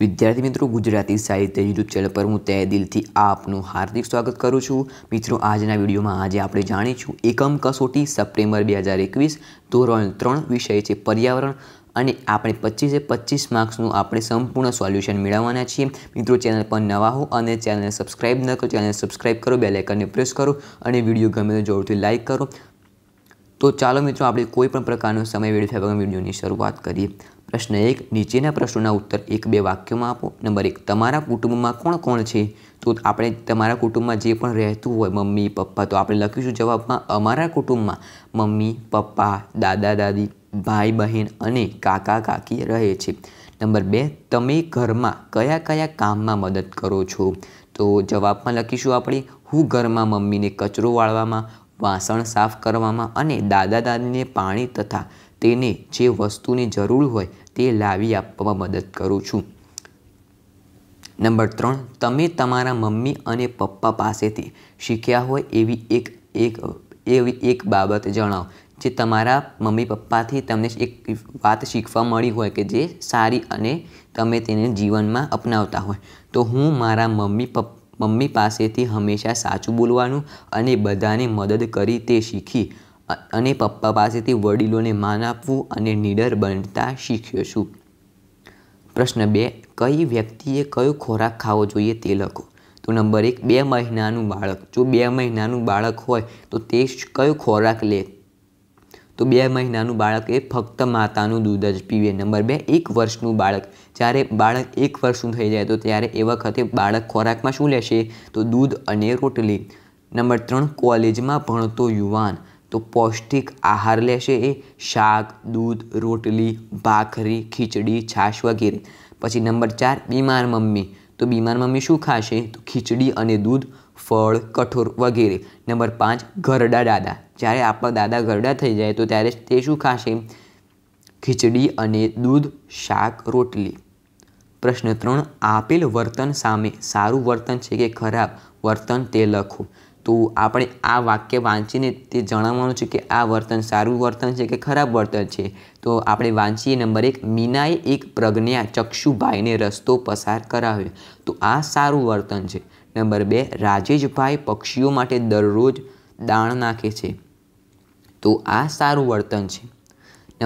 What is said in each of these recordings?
વિદ્યાર્થી મિત્રો ગુજરાતી સાહિત્ય યુટ્યુબ ચેનલ પર હું તે દિલથી આપનું હાર્દિક સ્વાગત કરું છું મિત્રો આજના વિડીયોમાં આજે આપણે જાણીશું એકમ કસોટી સપ્ટેમ્બર બે હજાર એકવીસ ધોરણ ત્રણ વિષય છે પર્યાવરણ અને આપણે પચીસે પચીસ માર્ક્સનું આપણે સંપૂર્ણ સોલ્યુશન મેળવવાના છીએ મિત્રો ચેનલ પર નવા હો અને ચેનલને સબસ્ક્રાઇબ ન કરો ચેનલને સબસ્ક્રાઈબ કરો બેલાઇકનને પ્રેસ કરો અને વિડીયો ગમે તો જરૂરથી લાઇક કરો તો ચાલો મિત્રો આપણે કોઈ પણ પ્રકારનો સમય વેડફ્યા વગર વિડીયોની શરૂઆત કરીએ પ્રશ્ન એક નીચેના પ્રશ્નોના ઉત્તર એક બે વાક્યોમાં આપો નંબર એક તમારા કુટુંબમાં કોણ કોણ છે તો આપણે તમારા કુટુંબમાં જે પણ રહેતું હોય મમ્મી પપ્પા તો આપણે લખીશું જવાબમાં અમારા કુટુંબમાં મમ્મી પપ્પા દાદા દાદી ભાઈ બહેન અને કાકા કાકી રહે છે નંબર બે તમે ઘરમાં કયા કયા કામમાં મદદ કરો છો તો જવાબમાં લખીશું આપણે હું ઘરમાં મમ્મીને કચરો વાળવામાં વાસણ સાફ કરવામાં અને દાદા દાદીને પાણી તથા તેને જે વસ્તુની જરૂર હોય તે લાવી આપવામાં મદદ કરું છું નંબર ત્રણ તમે તમારા મમ્મી અને પપ્પા પાસેથી શીખ્યા હોય એવી એક એક એવી એક બાબત જણાવો જે તમારા મમ્મી પપ્પાથી તમને એક વાત શીખવા મળી હોય કે જે સારી અને તમે તેને જીવનમાં અપનાવતા હોય તો હું મારા મમ્મી પપ્પા મમ્મી પાસેથી હંમેશા સાચું બોલવાનું અને બધાને મદદ કરી તે શીખી અને પપ્પા પાસેથી વડીલોને માન આપવું અને નીડર બનતા શીખ્યો છું પ્રશ્ન બે કઈ વ્યક્તિએ કયો ખોરાક ખાવો જોઈએ તે લખો તો નંબર એક બે મહિનાનું બાળક જો બે મહિનાનું બાળક હોય તો તે કયો ખોરાક લે તો બે મહિનાનું બાળક એ ફક્ત માતાનું દૂધ જ પીવે નંબર બે એક વર્ષનું બાળક જ્યારે બાળક એક વર્ષનું થઈ જાય તો ત્યારે એ વખતે બાળક ખોરાકમાં શું લેશે તો દૂધ અને રોટલી નંબર ત્રણ કોલેજમાં ભણતો યુવાન તો પૌષ્ટિક આહાર લેશે એ શાક દૂધ રોટલી ભાખરી ખીચડી છાશ વગેરે પછી નંબર ચાર બીમાર મમ્મી તો બીમાર મમ્મી શું ખાશે તો ખીચડી અને દૂધ ફળ કઠોર વગેરે નંબર પાંચ ઘરડા દાદા જ્યારે આપણા દાદા ઘરડા થઈ જાય તો ત્યારે તે શું ખાશે ખીચડી અને દૂધ શાક રોટલી પ્રશ્ન ત્રણ આપેલ વર્તન સામે સારું વર્તન છે કે ખરાબ વર્તન તે લખો તો આપણે આ વાક્ય વાંચીને તે જણાવવાનું છે કે આ વર્તન સારું વર્તન છે કે ખરાબ વર્તન છે તો આપણે વાંચીએ નંબર એક મીનાએ એક પ્રજ્ઞા ચક્ષુભાઈને રસ્તો પસાર કરાવ્યો તો આ સારું વર્તન છે નંબર બે રાજેશભાઈ પક્ષીઓ માટે દરરોજ દાણ નાખે છે તો આ સારું વર્તન છે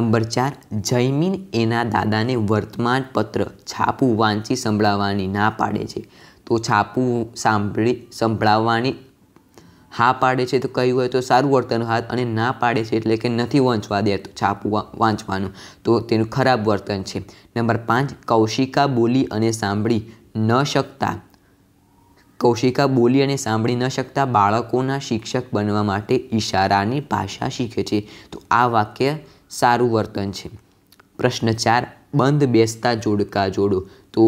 નંબર ચાર જયમીન એના દાદાને વર્તમાન પત્ર છાપું વાંચી સંભળાવવાની ના પાડે છે તો છાપું સાંભળી સંભળાવવાની હા પાડે છે તો કહ્યું હોય તો સારું વર્તન હાથ અને ના પાડે છે એટલે કે નથી વાંચવા દે તો છાપું વાંચવાનું તો તેનું ખરાબ વર્તન છે નંબર પાંચ કૌશિકા બોલી અને સાંભળી ન શકતા કૌશિકા બોલી અને સાંભળી ન શકતા બાળકોના શિક્ષક બનવા માટે ઈશારાની ભાષા શીખે છે તો આ વાક્ય સારું વર્તન છે પ્રશ્ન ચાર બંધ બેસતા જોડકા જોડો તો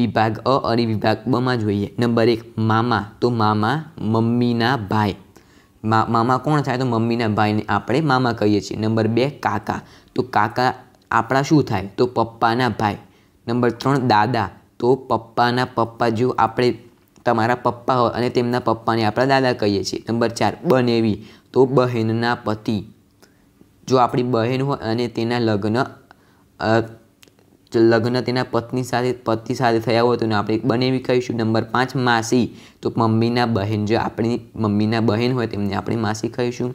વિભાગ અ અને વિભાગ બમાં જોઈએ નંબર એક મામા તો મામા મમ્મીના ભાઈ મામા કોણ થાય તો મમ્મીના ભાઈને આપણે મામા કહીએ છીએ નંબર બે કાકા તો કાકા આપણા શું થાય તો પપ્પાના ભાઈ નંબર ત્રણ દાદા તો પપ્પાના પપ્પા જેવું આપણે તમારા પપ્પા હોય અને તેમના પપ્પાને આપણા દાદા કહીએ છીએ નંબર ચાર બનેવી તો બહેનના પતિ જો આપણી બહેન હોય અને તેના લગ્ન લગ્ન તેના પત્ની સાથે પતિ સાથે થયા હોય તો આપણે બનેવી કહીશું નંબર પાંચ માસી તો મમ્મીના બહેન જો આપણી મમ્મીના બહેન હોય તેમને આપણે માસી કહીશું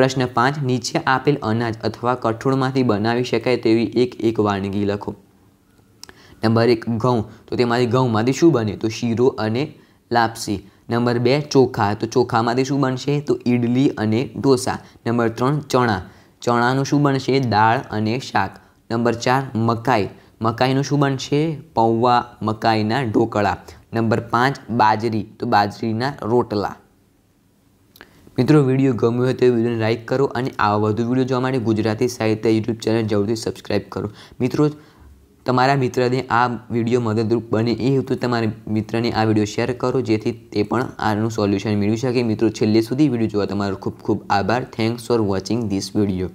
પ્રશ્ન પાંચ નીચે આપેલ અનાજ અથવા કઠોળમાંથી બનાવી શકાય તેવી એક એક વાનગી લખો નંબર એક ઘઉં તો તેમાંથી ઘઉંમાંથી શું બને તો શીરો અને લાપસી નંબર બે ચોખા તો ચોખામાંથી શું બનશે તો ઈડલી અને ઢોસા નંબર ત્રણ ચણા ચણાનું શું બનશે દાળ અને શાક નંબર ચાર મકાઈ મકાઈનું શું બનશે પૌવા મકાઈના ઢોકળા નંબર પાંચ બાજરી તો બાજરીના રોટલા મિત્રો વિડીયો ગમ્યો હોય તો વિડીયોને લાઇક કરો અને આવા વધુ વિડીયો જોવા માટે ગુજરાતી સાહિત્ય યુટ્યુબ ચેનલ જરૂરથી સબસ્ક્રાઈબ કરો મિત્રો તમારા મિત્રને આ વિડીયો મદદરૂપ બને એ હેતુ તમારા મિત્રને આ વિડીયો શેર કરો જેથી તે પણ આનું સોલ્યુશન મેળવી શકે મિત્રો છેલ્લે સુધી વિડીયો જોવા તમારો ખૂબ ખૂબ આભાર thanks for watching this video